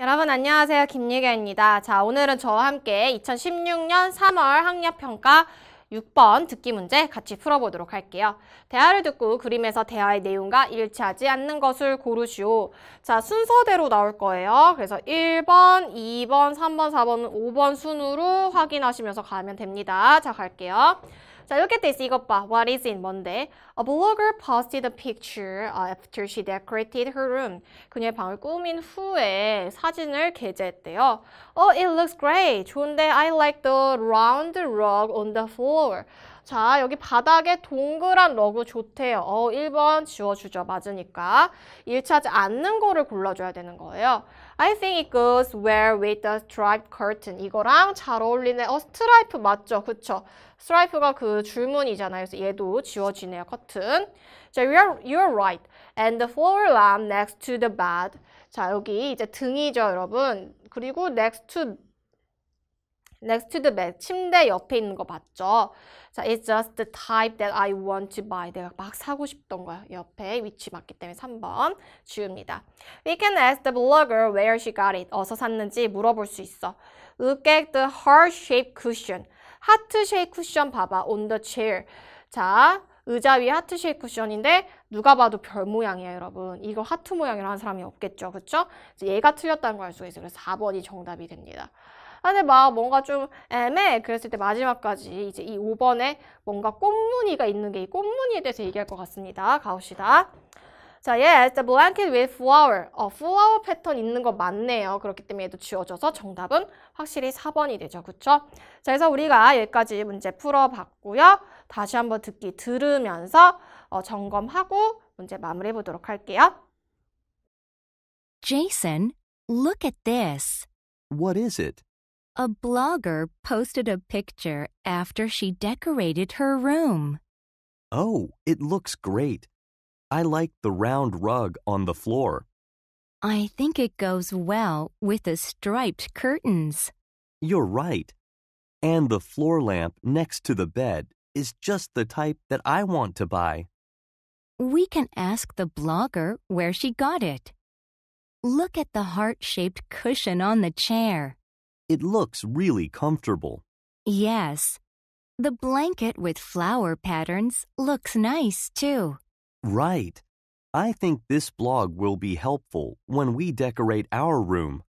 여러분 안녕하세요. 김유경입니다 자, 오늘은 저와 함께 2016년 3월 학력평가 6번 듣기 문제 같이 풀어보도록 할게요. 대화를 듣고 그림에서 대화의 내용과 일치하지 않는 것을 고르시오. 자, 순서대로 나올 거예요. 그래서 1번, 2번, 3번, 4번, 5번 순으로 확인하시면서 가면 됩니다. 자, 갈게요. 자, look at this. 이것 봐. What is it? 뭔데? A blogger posted a picture after she decorated her room. 그녀의 방을 꾸민 후에 사진을 게재했대요. Oh, it looks great. 좋은데 I like the round rug on the floor. 자, 여기 바닥에 동그란 러그 좋대요. 어, 1번 지워주죠. 맞으니까. 일치하지 않는 거를 골라줘야 되는 거예요. I think it goes well with the striped curtain. 이거랑 잘 어울리네. 어, 스트라이프 맞죠? 그쵸? 스트라이프가 그 줄무늬잖아요. 그래서 얘도 지워지네요. 커튼. 자, you're, you're right. And the floor lamp next to the bed. 자, 여기 이제 등이죠, 여러분. 그리고 next to next to the bed, 침대 옆에 있는 거 맞죠? 자, it's just the type that I want to buy. 내가 막 사고 싶던 거야. 옆에 위치 맞기 때문에 3번 주입니다. We can ask the blogger where she got it. 어서 샀는지 물어볼 수 있어. Look at the heart-shaped cushion. 하트-shaped cushion 봐봐. On the chair. 자, 의자 위에 하트 쉐이크 쿠션인데 누가 봐도 별 모양이에요 여러분 이거 하트 모양이라 는 사람이 없겠죠 그쵸? 얘가 틀렸다는 걸 알 수가 있어요 그래서 4번이 정답이 됩니다 근데 막 뭔가 좀 애매해 그랬을 때 마지막까지 이제 이 5번에 뭔가 꽃무늬가 있는 게 이 꽃무늬에 대해서 얘기할 것 같습니다. 가봅시다. 자, yes, the blanket with flower. 어, flower 패턴 있는 거 맞네요. 그렇기 때문에 얘도 지워져서 정답은 확실히 4번이 되죠. 그쵸? 자, 그래서 우리가 여기까지 문제 풀어봤고요. 다시 한번 듣기 들으면서 어, 점검하고 문제 마무리해 보도록 할게요. Jason, look at this. What is it? a blogger posted a picture after she decorated her room. Oh, it looks great. I like the round rug on the floor. I think it goes well with the striped curtains. You're right. And the floor lamp next to the bed is just the type that I want to buy. We can ask the blogger where she got it. Look at the heart shaped cushion on the chair. It looks really comfortable. Yes. The blanket with flower patterns looks nice too. Right. I think this blog will be helpful when we decorate our room.